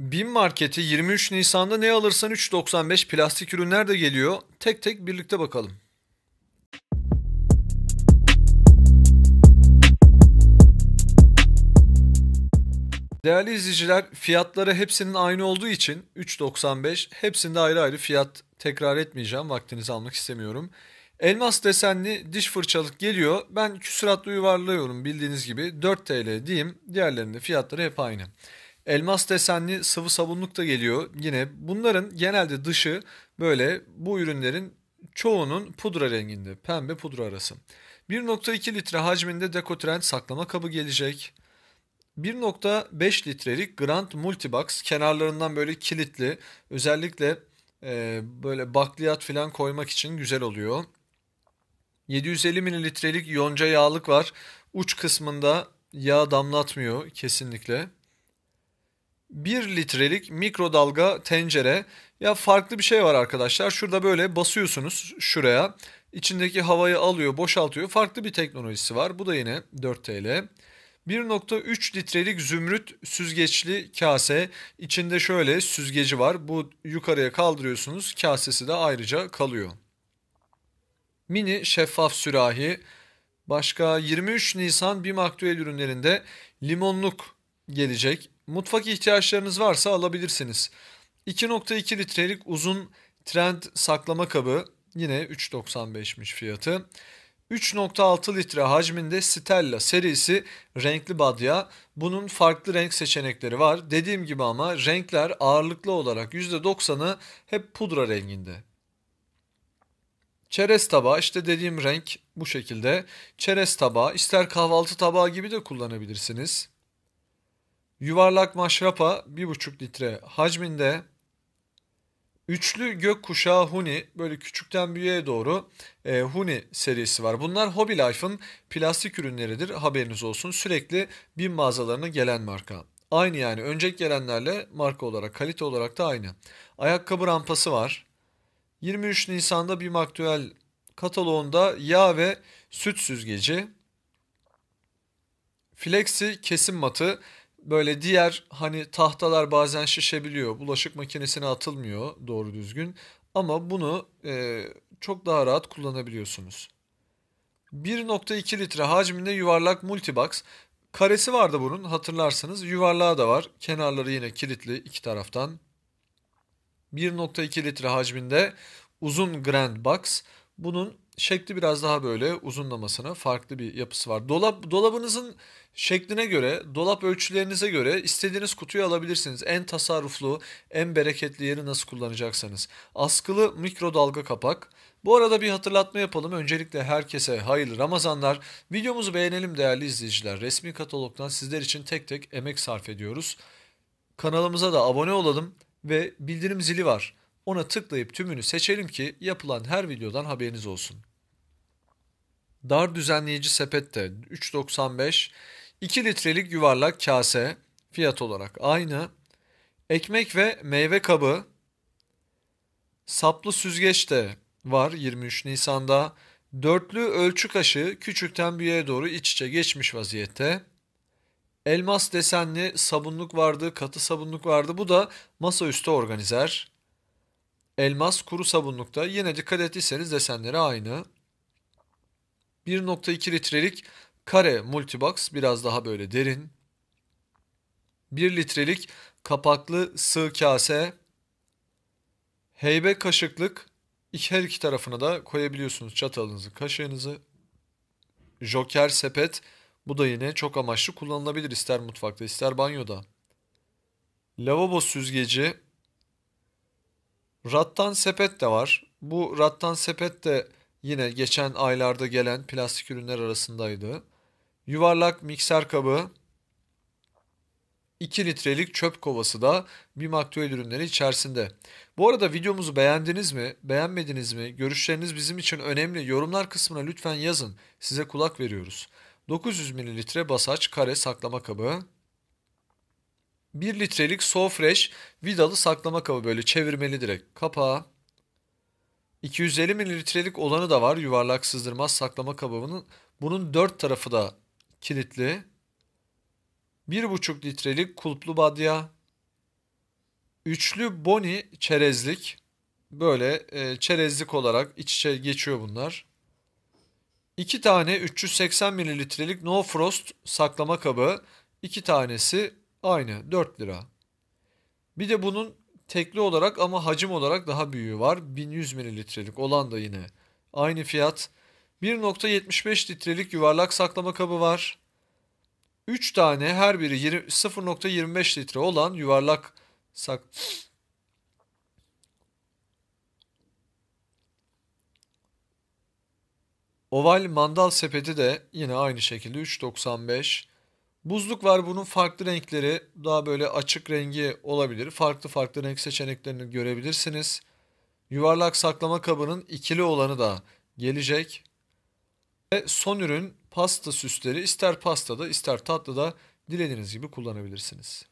Bin Market'e 23 Nisan'da ne alırsan 3.95 plastik ürünler de geliyor. Tek tek birlikte bakalım. Değerli izleyiciler, fiyatları hepsinin aynı olduğu için 3.95 hepsinde ayrı ayrı fiyat tekrar etmeyeceğim. Vaktinizi almak istemiyorum. Elmas desenli diş fırçalık geliyor. Ben küsuratlı yuvarlıyorum bildiğiniz gibi 4 TL diyeyim. Diğerlerinde fiyatları hep aynı. Elmas desenli sıvı sabunluk da geliyor. Yine bunların genelde dışı böyle bu ürünlerin çoğunun pudra renginde. Pembe pudra arası. 1.2 litre hacminde dekotrend saklama kabı gelecek. 1.5 litrelik Grand Multibox kenarlarından böyle kilitli. Özellikle e, böyle bakliyat falan koymak için güzel oluyor. 750 mililitrelik yonca yağlık var. Uç kısmında yağ damlatmıyor kesinlikle. 1 litrelik mikrodalga tencere ya farklı bir şey var arkadaşlar. Şurada böyle basıyorsunuz şuraya. İçindeki havayı alıyor, boşaltıyor. Farklı bir teknolojisi var. Bu da yine 4 TL. 1.3 litrelik zümrüt süzgeçli kase. İçinde şöyle süzgeci var. Bu yukarıya kaldırıyorsunuz. Kasesi de ayrıca kalıyor. Mini şeffaf sürahi. Başka 23 Nisan BİM Aktüel ürünlerinde limonluk gelecek. Mutfak ihtiyaçlarınız varsa alabilirsiniz. 2.2 litrelik uzun trend saklama kabı yine 3.95'miş fiyatı. 3.6 litre hacminde Stella serisi renkli badya. Bunun farklı renk seçenekleri var. Dediğim gibi ama renkler ağırlıklı olarak %90'ı hep pudra renginde. Çerez tabağı işte dediğim renk bu şekilde. Çerez tabağı ister kahvaltı tabağı gibi de kullanabilirsiniz. Yuvarlak maşrapa 1,5 litre hacminde. Üçlü gökkuşağı Huni böyle küçükten büyüğe doğru e, Huni serisi var. Bunlar Hobby Life'ın plastik ürünleridir haberiniz olsun. Sürekli bin mağazalarına gelen marka. Aynı yani önceki gelenlerle marka olarak kalite olarak da aynı. Ayakkabı rampası var. 23 Nisan'da bir maktüel kataloğunda yağ ve süt süzgeci. Flexi kesim matı Böyle diğer hani tahtalar bazen şişebiliyor. Bulaşık makinesine atılmıyor doğru düzgün. Ama bunu e, çok daha rahat kullanabiliyorsunuz. 1.2 litre hacminde yuvarlak multibox. Karesi vardı bunun hatırlarsanız. Yuvarlağı da var. Kenarları yine kilitli iki taraftan. 1.2 litre hacminde uzun grand box. Bunun şekli biraz daha böyle uzunlamasına farklı bir yapısı var. Dolap dolabınızın şekline göre, dolap ölçülerinize göre istediğiniz kutuyu alabilirsiniz. En tasarruflu, en bereketli yeri nasıl kullanacaksanız. Askılı mikrodalga kapak. Bu arada bir hatırlatma yapalım. Öncelikle herkese hayırlı Ramazanlar. Videomuzu beğenelim değerli izleyiciler. Resmi katalogdan sizler için tek tek emek sarf ediyoruz. Kanalımıza da abone olalım ve bildirim zili var. Ona tıklayıp tümünü seçelim ki yapılan her videodan haberiniz olsun dar düzenleyici sepette 3.95, 2 litrelik yuvarlak kase fiyat olarak aynı. Ekmek ve meyve kabı saplı süzgeç de var 23 Nisan'da. Dörtlü ölçü kaşığı küçükten büyüğe doğru iç içe geçmiş vaziyette. Elmas desenli sabunluk vardı, katı sabunluk vardı. Bu da masaüstü organizer. Elmas kuru sabunlukta yine dikkat ettiyseniz desenleri aynı. 1.2 litrelik kare multibox biraz daha böyle derin. 1 litrelik kapaklı sığ kase. Heybe kaşıklık iki, her iki tarafına da koyabiliyorsunuz çatalınızı, kaşığınızı. Joker sepet. Bu da yine çok amaçlı kullanılabilir ister mutfakta ister banyoda. Lavabo süzgeci. Rattan sepet de var. Bu rattan sepet de yine geçen aylarda gelen plastik ürünler arasındaydı. Yuvarlak mikser kabı 2 litrelik çöp kovası da BİM aktüel ürünleri içerisinde. Bu arada videomuzu beğendiniz mi, beğenmediniz mi? Görüşleriniz bizim için önemli. Yorumlar kısmına lütfen yazın. Size kulak veriyoruz. 900 mililitre basaç kare saklama kabı. 1 litrelik Sofresh vidalı saklama kabı böyle çevirmeli direkt. Kapağı. 250 mililitrelik olanı da var yuvarlak sızdırma saklama kabının. Bunun dört tarafı da kilitli. 1,5 litrelik kulplu badya. Üçlü boni çerezlik. Böyle e, çerezlik olarak iç içe geçiyor bunlar. 2 tane 380 mililitrelik No Frost saklama kabı. 2 tanesi aynı 4 lira. Bir de bunun Tekli olarak ama hacim olarak daha büyüğü var. 1100 mililitrelik olan da yine aynı fiyat. 1.75 litrelik yuvarlak saklama kabı var. 3 tane her biri 0.25 litre olan yuvarlak sak Oval mandal sepeti de yine aynı şekilde 3.95 Buzluk var bunun farklı renkleri daha böyle açık rengi olabilir. Farklı farklı renk seçeneklerini görebilirsiniz. Yuvarlak saklama kabının ikili olanı da gelecek. Ve son ürün pasta süsleri ister pastada ister tatlıda dilediğiniz gibi kullanabilirsiniz.